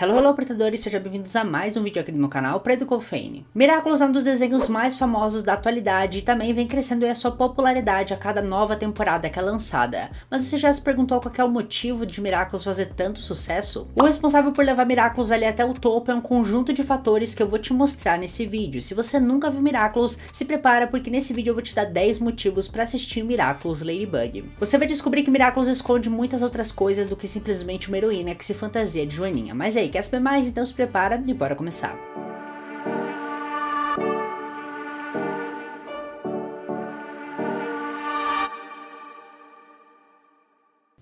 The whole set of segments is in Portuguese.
Hello, hello, pretadores, sejam bem-vindos a mais um vídeo aqui no meu canal, Predo Cofane. Miraculous é um dos desenhos mais famosos da atualidade e também vem crescendo a sua popularidade a cada nova temporada que é lançada. Mas você já se perguntou qual é o motivo de Miraculous fazer tanto sucesso? O responsável por levar Miraculous ali até o topo é um conjunto de fatores que eu vou te mostrar nesse vídeo. Se você nunca viu Miraculous, se prepara porque nesse vídeo eu vou te dar 10 motivos para assistir Miraculous Ladybug. Você vai descobrir que Miraculous esconde muitas outras coisas do que simplesmente uma heroína que se fantasia de Joaninha, mas é aí, quer saber mais? Então se prepara e bora começar.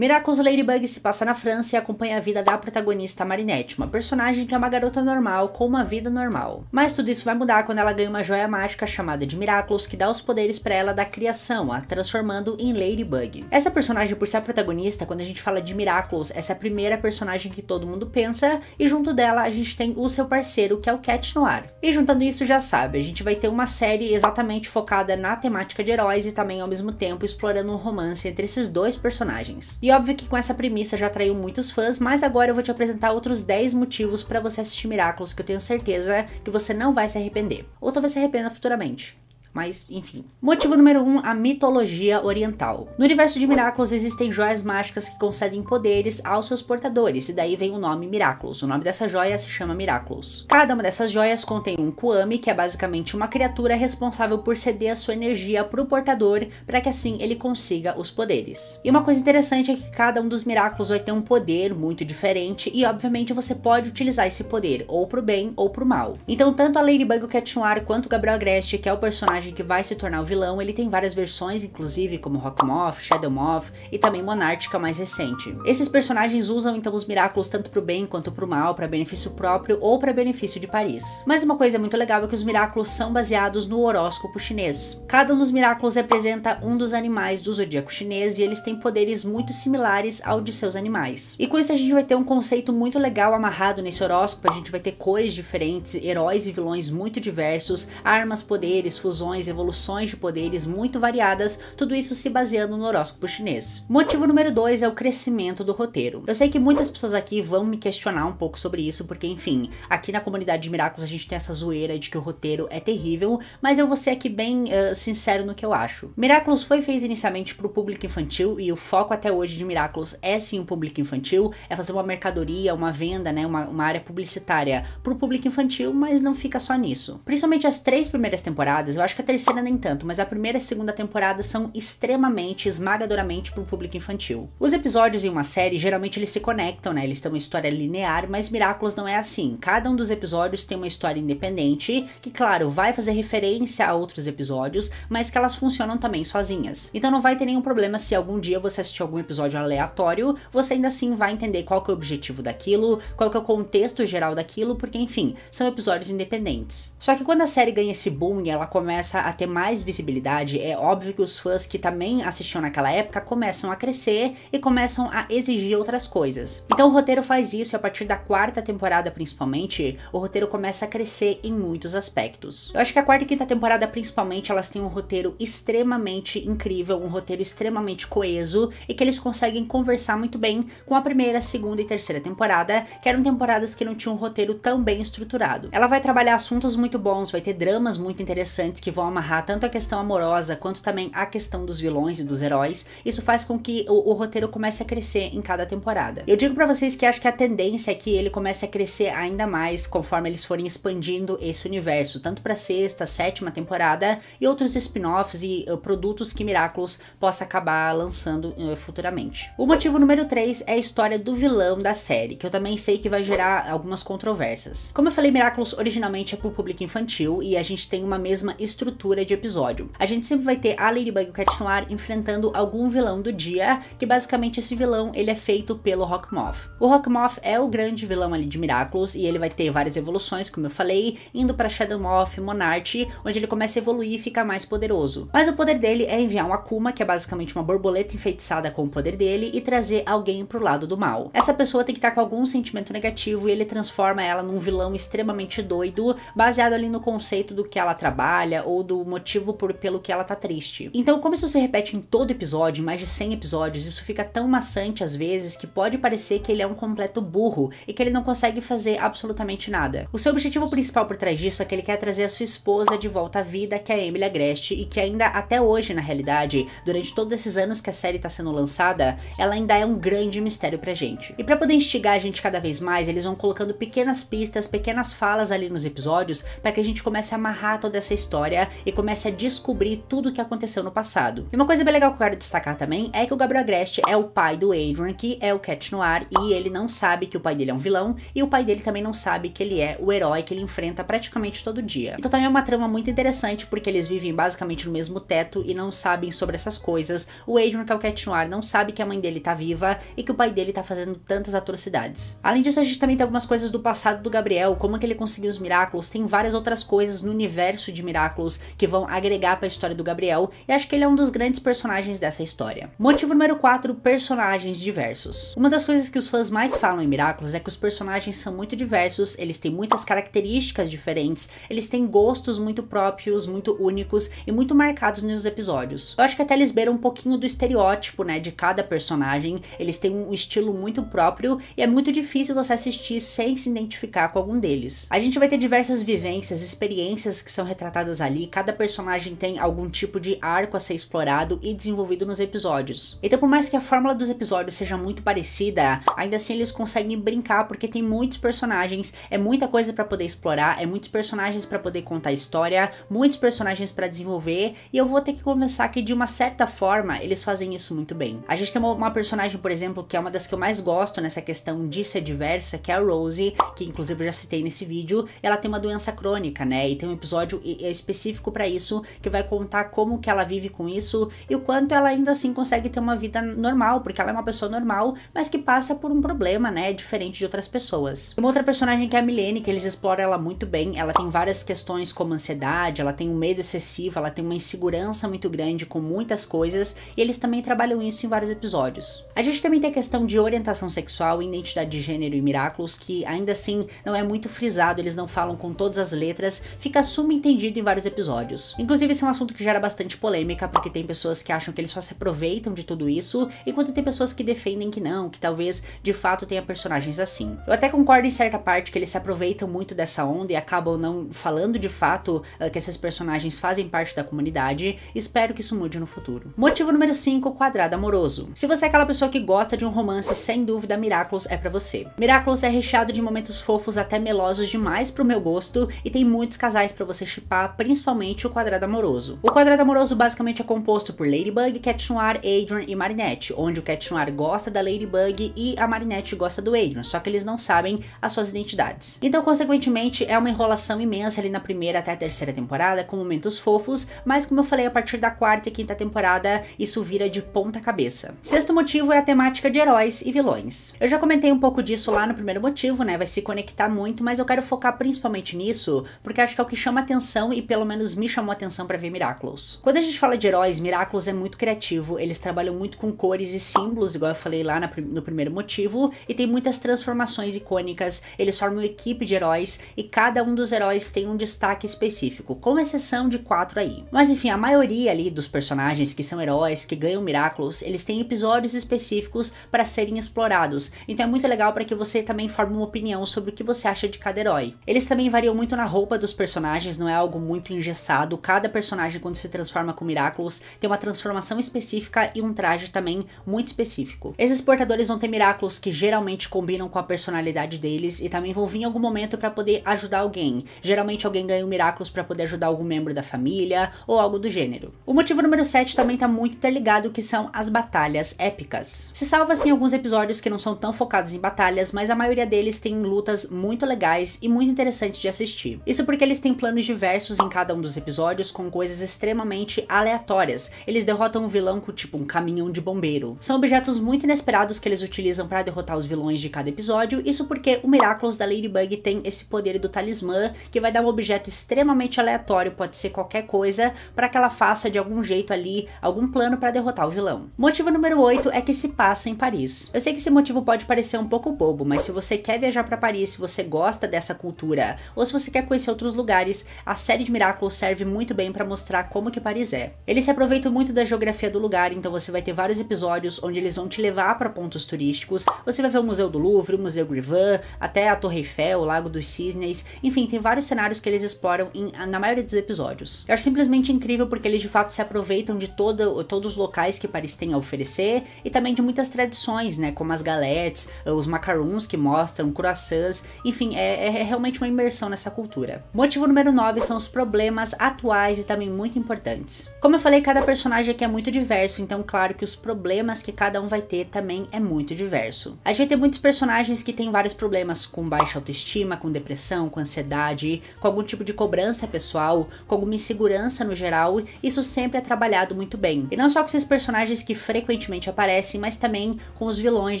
Miraculous Ladybug se passa na França e acompanha a vida da protagonista Marinette, uma personagem que é uma garota normal com uma vida normal. Mas tudo isso vai mudar quando ela ganha uma joia mágica chamada de Miraculous que dá os poderes para ela da criação, a transformando em Ladybug. Essa personagem, por ser a protagonista, quando a gente fala de Miraculous, essa é a primeira personagem que todo mundo pensa e junto dela a gente tem o seu parceiro que é o Cat Noir. E juntando isso já sabe, a gente vai ter uma série exatamente focada na temática de heróis e também ao mesmo tempo explorando um romance entre esses dois personagens. E óbvio que com essa premissa já atraiu muitos fãs, mas agora eu vou te apresentar outros 10 motivos para você assistir Miraculous que eu tenho certeza que você não vai se arrepender, ou talvez se arrependa futuramente mas enfim. Motivo número 1, um, a mitologia oriental. No universo de Miraculous existem joias mágicas que concedem poderes aos seus portadores, e daí vem o nome Miraculous. O nome dessa joia se chama Miraculous. Cada uma dessas joias contém um Kuami, que é basicamente uma criatura responsável por ceder a sua energia para o portador, para que assim ele consiga os poderes. E uma coisa interessante é que cada um dos Miraculous vai ter um poder muito diferente, e obviamente você pode utilizar esse poder ou pro bem ou pro mal. Então tanto a Ladybug, o Cat Noir, quanto o Gabriel Agreste, que é o personagem personagem que vai se tornar o vilão, ele tem várias versões, inclusive como Shadow Shadowmoth e também Monártica mais recente. Esses personagens usam então os Miraculous tanto para o bem quanto para o mal, para benefício próprio ou para benefício de Paris. Mas uma coisa muito legal é que os Miraculous são baseados no horóscopo chinês. Cada um dos Miraculous representa um dos animais do zodíaco chinês e eles têm poderes muito similares ao de seus animais. E com isso a gente vai ter um conceito muito legal amarrado nesse horóscopo, a gente vai ter cores diferentes, heróis e vilões muito diversos, armas, poderes, fusões evoluções de poderes muito variadas, tudo isso se baseando no horóscopo chinês. Motivo número 2 é o crescimento do roteiro. Eu sei que muitas pessoas aqui vão me questionar um pouco sobre isso, porque enfim, aqui na comunidade de Miraculous a gente tem essa zoeira de que o roteiro é terrível, mas eu vou ser aqui bem uh, sincero no que eu acho. Miraculous foi feito inicialmente para o público infantil e o foco até hoje de Miraculous é sim o público infantil, é fazer uma mercadoria, uma venda, né, uma, uma área publicitária para o público infantil, mas não fica só nisso. Principalmente as três primeiras temporadas, eu acho que terceira nem tanto, mas a primeira e a segunda temporada são extremamente, esmagadoramente para o público infantil. Os episódios em uma série geralmente eles se conectam, né? Eles têm uma história linear, mas Miraculous não é assim. Cada um dos episódios tem uma história independente, que claro, vai fazer referência a outros episódios, mas que elas funcionam também sozinhas. Então não vai ter nenhum problema se algum dia você assistir algum episódio aleatório, você ainda assim vai entender qual que é o objetivo daquilo, qual que é o contexto geral daquilo, porque enfim, são episódios independentes. Só que quando a série ganha esse boom e ela começa começa a ter mais visibilidade, é óbvio que os fãs que também assistiam naquela época começam a crescer e começam a exigir outras coisas. Então o roteiro faz isso e a partir da quarta temporada principalmente, o roteiro começa a crescer em muitos aspectos. Eu acho que a quarta e quinta temporada principalmente, elas têm um roteiro extremamente incrível, um roteiro extremamente coeso e que eles conseguem conversar muito bem com a primeira, segunda e terceira temporada, que eram temporadas que não tinham um roteiro tão bem estruturado. Ela vai trabalhar assuntos muito bons, vai ter dramas muito interessantes que vão amarrar tanto a questão amorosa quanto também a questão dos vilões e dos heróis, isso faz com que o, o roteiro comece a crescer em cada temporada. Eu digo para vocês que acho que a tendência é que ele comece a crescer ainda mais conforme eles forem expandindo esse universo, tanto para sexta, sétima temporada e outros spin-offs e uh, produtos que Miraculous possa acabar lançando uh, futuramente. O motivo número 3 é a história do vilão da série, que eu também sei que vai gerar algumas controvérsias. Como eu falei, Miraculous originalmente é pro público infantil e a gente tem uma mesma estrutura estrutura de episódio. A gente sempre vai ter a Ladybug e o Cat Noir enfrentando algum vilão do dia, que basicamente esse vilão ele é feito pelo Rockmoth. O Rockmoth é o grande vilão ali de Miraculous e ele vai ter várias evoluções, como eu falei, indo para Shadow Moth, Monarch, onde ele começa a evoluir e fica mais poderoso. Mas o poder dele é enviar um Akuma, que é basicamente uma borboleta enfeitiçada com o poder dele, e trazer alguém pro lado do mal. Essa pessoa tem que estar tá com algum sentimento negativo e ele transforma ela num vilão extremamente doido, baseado ali no conceito do que ela trabalha ou ou do motivo por, pelo que ela tá triste. Então, como isso se repete em todo episódio, em mais de 100 episódios, isso fica tão maçante às vezes que pode parecer que ele é um completo burro e que ele não consegue fazer absolutamente nada. O seu objetivo principal por trás disso é que ele quer trazer a sua esposa de volta à vida, que é a Emily Agreste, e que ainda até hoje, na realidade, durante todos esses anos que a série tá sendo lançada, ela ainda é um grande mistério pra gente. E para poder instigar a gente cada vez mais, eles vão colocando pequenas pistas, pequenas falas ali nos episódios para que a gente comece a amarrar toda essa história e comece a descobrir tudo o que aconteceu no passado. E uma coisa bem legal que eu quero destacar também é que o Gabriel Agreste é o pai do Adrian, que é o Cat Noir, e ele não sabe que o pai dele é um vilão, e o pai dele também não sabe que ele é o herói que ele enfrenta praticamente todo dia. Então também é uma trama muito interessante, porque eles vivem basicamente no mesmo teto e não sabem sobre essas coisas. O Adrian, que é o Cat Noir, não sabe que a mãe dele tá viva e que o pai dele tá fazendo tantas atrocidades. Além disso, a gente também tem algumas coisas do passado do Gabriel, como é que ele conseguiu os Miraculous, tem várias outras coisas no universo de Miraculous que vão agregar para a história do Gabriel, e acho que ele é um dos grandes personagens dessa história. Motivo número 4, personagens diversos. Uma das coisas que os fãs mais falam em Miraculous é que os personagens são muito diversos, eles têm muitas características diferentes, eles têm gostos muito próprios, muito únicos e muito marcados nos episódios. Eu acho que até eles beiram um pouquinho do estereótipo, né, de cada personagem, eles têm um estilo muito próprio e é muito difícil você assistir sem se identificar com algum deles. A gente vai ter diversas vivências, experiências que são retratadas ali, cada personagem tem algum tipo de arco a ser explorado e desenvolvido nos episódios. Então, por mais que a fórmula dos episódios seja muito parecida, ainda assim eles conseguem brincar porque tem muitos personagens, é muita coisa para poder explorar, é muitos personagens para poder contar história, muitos personagens para desenvolver, e eu vou ter que começar que de uma certa forma eles fazem isso muito bem. A gente tem uma, uma personagem, por exemplo, que é uma das que eu mais gosto nessa questão de ser diversa, que é a Rose, que inclusive eu já citei nesse vídeo, ela tem uma doença crônica, né? E tem um episódio específico específico para isso, que vai contar como que ela vive com isso e o quanto ela ainda assim consegue ter uma vida normal, porque ela é uma pessoa normal, mas que passa por um problema, né, diferente de outras pessoas. Uma outra personagem que é a Milene, que eles exploram ela muito bem, ela tem várias questões como ansiedade, ela tem um medo excessivo, ela tem uma insegurança muito grande com muitas coisas, e eles também trabalham isso em vários episódios. A gente também tem a questão de orientação sexual, identidade de gênero e Miraculous, que ainda assim não é muito frisado, eles não falam com todas as letras, fica subentendido em vários episódios episódios. Inclusive, esse é um assunto que gera bastante polêmica, porque tem pessoas que acham que eles só se aproveitam de tudo isso, enquanto tem pessoas que defendem que não, que talvez de fato tenha personagens assim. Eu até concordo em certa parte que eles se aproveitam muito dessa onda e acabam não falando de fato uh, que esses personagens fazem parte da comunidade. Espero que isso mude no futuro. Motivo número 5, quadrado amoroso. Se você é aquela pessoa que gosta de um romance, sem dúvida Miraculous é para você. Miraculous é recheado de momentos fofos até melosos demais pro meu gosto e tem muitos casais para você chipar, principalmente principalmente o quadrado amoroso. O quadrado amoroso basicamente é composto por Ladybug, Cat Noir, Adrian e Marinette, onde o Cat Noir gosta da Ladybug e a Marinette gosta do Adrian, só que eles não sabem as suas identidades. Então, consequentemente, é uma enrolação imensa ali na primeira até a terceira temporada, com momentos fofos, mas como eu falei, a partir da quarta e quinta temporada, isso vira de ponta cabeça. Sexto motivo é a temática de heróis e vilões. Eu já comentei um pouco disso lá no primeiro motivo, né, vai se conectar muito, mas eu quero focar principalmente nisso, porque acho que é o que chama atenção e pelo menos menos me chamou a atenção para ver Miraculous. Quando a gente fala de heróis, Miraculous é muito criativo, eles trabalham muito com cores e símbolos, igual eu falei lá no primeiro motivo, e tem muitas transformações icônicas, eles formam uma equipe de heróis e cada um dos heróis tem um destaque específico, com exceção de quatro aí. Mas enfim, a maioria ali dos personagens que são heróis, que ganham Miraculous, eles têm episódios específicos para serem explorados, então é muito legal para que você também forme uma opinião sobre o que você acha de cada herói. Eles também variam muito na roupa dos personagens, não é algo muito engessado, cada personagem quando se transforma com Miraculous tem uma transformação específica e um traje também muito específico. Esses portadores vão ter Miraculous que geralmente combinam com a personalidade deles e também vão vir em algum momento para poder ajudar alguém. Geralmente alguém ganha o um Miraculous para poder ajudar algum membro da família ou algo do gênero. O motivo número 7 também tá muito interligado que são as batalhas épicas. Se salva sim alguns episódios que não são tão focados em batalhas, mas a maioria deles tem lutas muito legais e muito interessantes de assistir. Isso porque eles têm planos diversos em cada um dos episódios com coisas extremamente aleatórias. Eles derrotam um vilão com tipo um caminhão de bombeiro. São objetos muito inesperados que eles utilizam para derrotar os vilões de cada episódio, isso porque o Miraculous da Ladybug tem esse poder do talismã, que vai dar um objeto extremamente aleatório, pode ser qualquer coisa, para que ela faça de algum jeito ali algum plano para derrotar o vilão. Motivo número 8 é que se passa em Paris. Eu sei que esse motivo pode parecer um pouco bobo, mas se você quer viajar para Paris, se você gosta dessa cultura, ou se você quer conhecer outros lugares, a série de Miraculous serve muito bem para mostrar como que Paris é. Eles se aproveitam muito da geografia do lugar, então você vai ter vários episódios onde eles vão te levar para pontos turísticos. Você vai ver o Museu do Louvre, o Museu Grivan, até a Torre Eiffel, o Lago dos Cisnes. Enfim, tem vários cenários que eles exploram em, na maioria dos episódios. Eu acho simplesmente incrível porque eles de fato se aproveitam de toda, todos os locais que Paris tem a oferecer e também de muitas tradições, né, como as galetes, os macarons que mostram, croissants, enfim, é, é, é realmente uma imersão nessa cultura. Motivo número 9 são os problemas problemas atuais e também muito importantes. Como eu falei, cada personagem aqui é muito diverso, então claro que os problemas que cada um vai ter também é muito diverso. A gente vai ter muitos personagens que têm vários problemas com baixa autoestima, com depressão, com ansiedade, com algum tipo de cobrança pessoal, com alguma insegurança no geral, isso sempre é trabalhado muito bem. E não só com esses personagens que frequentemente aparecem, mas também com os vilões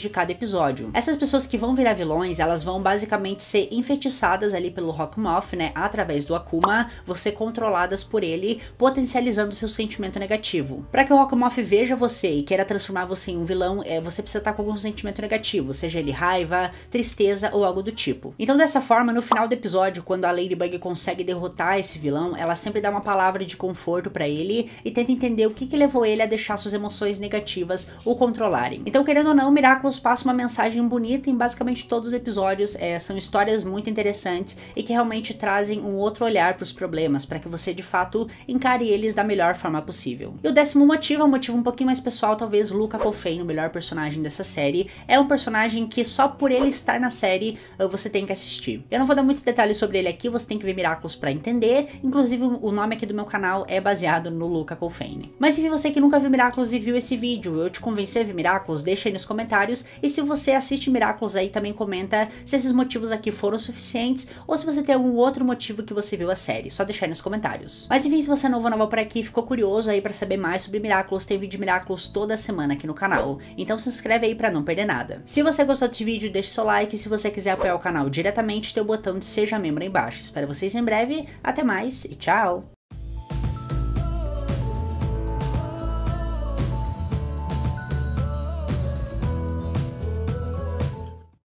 de cada episódio. Essas pessoas que vão virar vilões, elas vão basicamente ser enfeitiçadas ali pelo Rock né, através do Akuma, você controladas por ele, potencializando seu sentimento negativo. Para que o Rockmoth veja você e queira transformar você em um vilão, é, você precisa estar tá com algum sentimento negativo, seja ele raiva, tristeza ou algo do tipo. Então dessa forma, no final do episódio, quando a Ladybug consegue derrotar esse vilão, ela sempre dá uma palavra de conforto para ele e tenta entender o que, que levou ele a deixar suas emoções negativas o controlarem. Então, querendo ou não, Miraculous passa uma mensagem bonita em basicamente todos os episódios, é, são histórias muito interessantes e que realmente trazem um outro olhar para os problemas, problemas, para que você de fato encare eles da melhor forma possível. E o décimo motivo é um motivo um pouquinho mais pessoal, talvez Luca Coffey, o melhor personagem dessa série, é um personagem que só por ele estar na série eh, você tem que assistir. Eu não vou dar muitos detalhes sobre ele aqui, você tem que ver Miraculous para entender, inclusive o nome aqui do meu canal é baseado no Luca Coffey. Mas se você que nunca viu Miraculous e viu esse vídeo, eu te convenci a ver Miraculous, deixa aí nos comentários, e se você assiste Miraculous aí também comenta se esses motivos aqui foram suficientes, ou se você tem algum outro motivo que você viu a série, só deixar aí nos comentários. Mas enfim, se você é novo ou nova por aqui, ficou curioso aí para saber mais sobre Miraculous, tem vídeo de Miraculous toda semana aqui no canal. Então se inscreve aí para não perder nada. Se você gostou desse vídeo, deixe seu like. Se você quiser apoiar o canal diretamente, tem o botão de seja membro aí embaixo. Espero vocês em breve. Até mais e tchau!